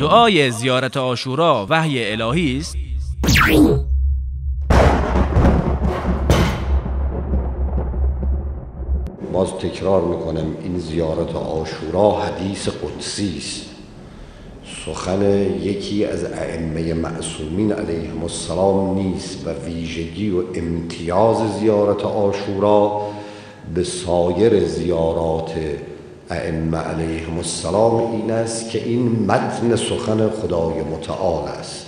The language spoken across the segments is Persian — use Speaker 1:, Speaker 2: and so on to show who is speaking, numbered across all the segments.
Speaker 1: دعای زیارت آشورا وحی الهی است باز تکرار میکنم این زیارت آشورا حدیث قدسی است سخن یکی از ائمه معصومین علیهم السلام نیست و ویژگی و امتیاز زیارت آشورا به سایر زیارات ائمه علیهم السلام این است که این متن سخن خدای متعال است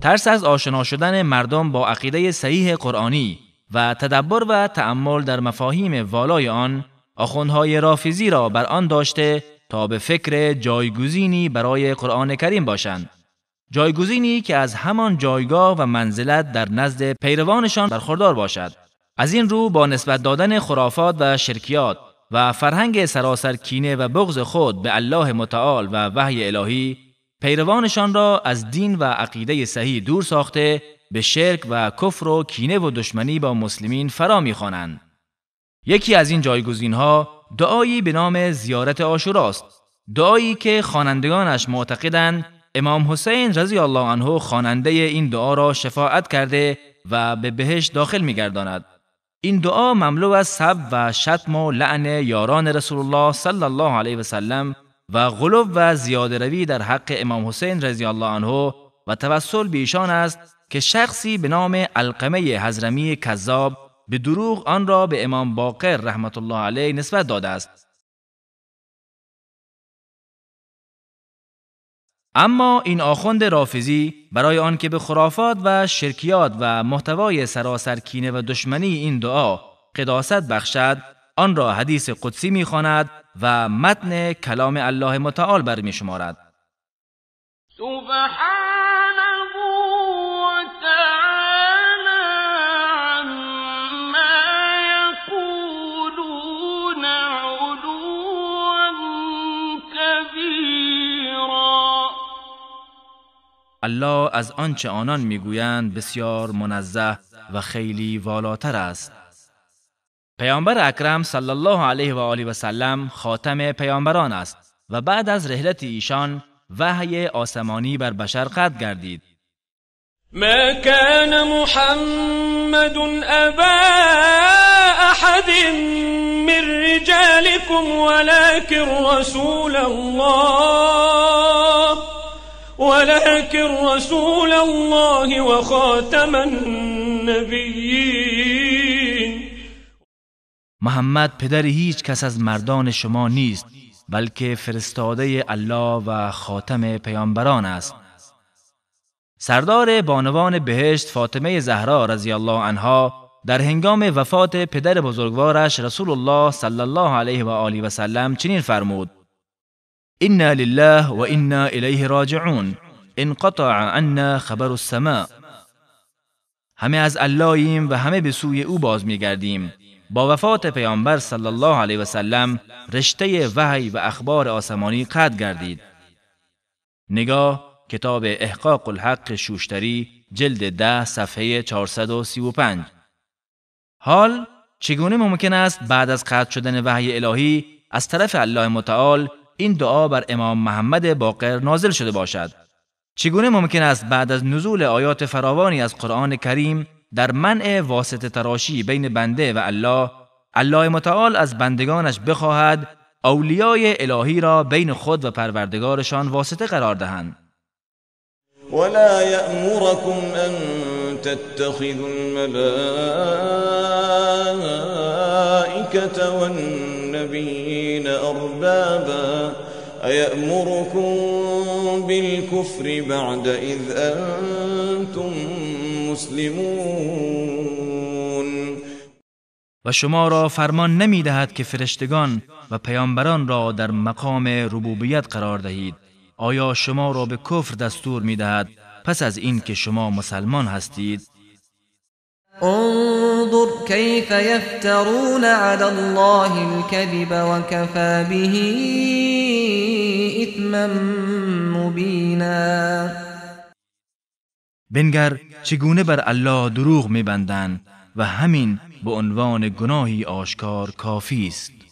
Speaker 1: ترس از آشنا شدن مردم با عقیده صحیح قرآنی و تدبر و تأمل در مفاهیم والای آن آخوندهای رافیزی را بر آن داشته تا به فکر جایگزینی برای قرآن کریم باشند جایگزینی که از همان جایگاه و منزلت در نزد پیروانشان برخوردار باشد از این رو با نسبت دادن خرافات و شرکیات و فرهنگ سراسر کینه و بغض خود به الله متعال و وحی الهی پیروانشان را از دین و عقیده صحیح دور ساخته به شرک و کفر و کینه و دشمنی با مسلمین فرا میخوانند. یکی از این ها دعایی به نام زیارت آشوراست. دعایی که خوانندگانش معتقدند امام حسین رضی الله عنه خواننده این دعا را شفاعت کرده و به بهش داخل میگرداند. این دعا مملو از سب و شتم و لعن یاران رسول الله صلی الله علیه و سلم و غلو و زیاده روی در حق امام حسین رضی الله عنه و توسل به ایشان است که شخصی به نام القمه حزرمی کذاب به دروغ آن را به امام باقر رحمت الله علیه نسبت داده است اما این آخوند رافزی برای آنکه به خرافات و شرکیات و محتوای سراسر کینه و دشمنی این دعا قداست بخشد آن را حدیث قدسی میخواند و متن کلام الله متعال برمیشمارد الله از آنچه آنان میگویند بسیار منزه و خیلی والاتر است پیامبر اکرم صلی الله علیه و آله و سلم خاتم پیامبران است و بعد از رحلت ایشان وحی آسمانی بر بشر قد گردید ما کان محمد ابا احد من رجالکم ولکن رسول الله ولکن رسول الله وخاتم النبیین محمد پدر هیچ کس از مردان شما نیست بلکه فرستاده الله و خاتم پیامبران است سردار بانوان بهشت فاطمه زهرا رضی الله عنها در هنگام وفات پدر بزرگوارش رسول الله صلی الله علیه و آله و سلم چنین فرمود إنا لله وإنا إليه راجعون انقطع عنا خبر السماء. همه از اللهیم و همه به سوی او باز میگردیم با وفات پیامبر صلی الله علیه و سلم رشته وحی و اخبار آسمانی قطع گردید نگاه کتاب احقاق الحق شوشتری جلد ده صفحه 435 حال چگونه ممکن است بعد از قطع شدن وحی الهی از طرف الله متعال این دعا بر امام محمد باقر نازل شده باشد چگونه ممکن است بعد از نزول آیات فراوانی از قرآن کریم در منع واسطه تراشی بین بنده و الله الله متعال از بندگانش بخواهد اولیای الهی را بین خود و پروردگارشان واسطه قرار دهند ولا یأمرکم ان تتخذوا الملائكة والنبيين أربابا أيأمركم بالكفر بعد إذ أنتم مسلمون و شما را فرمان نمی دهد که فرشتگان و پیامبران را در مقام ربوبیت قرار دهید آیا شما را به کفر دستور می دهد پس از این که شما مسلمان هستید انظر کیف یفترون علی الله الکذب به اثما مبینا بنگر چگونه بر الله دروغ میبندند و همین به عنوان گناهی آشکار کافی است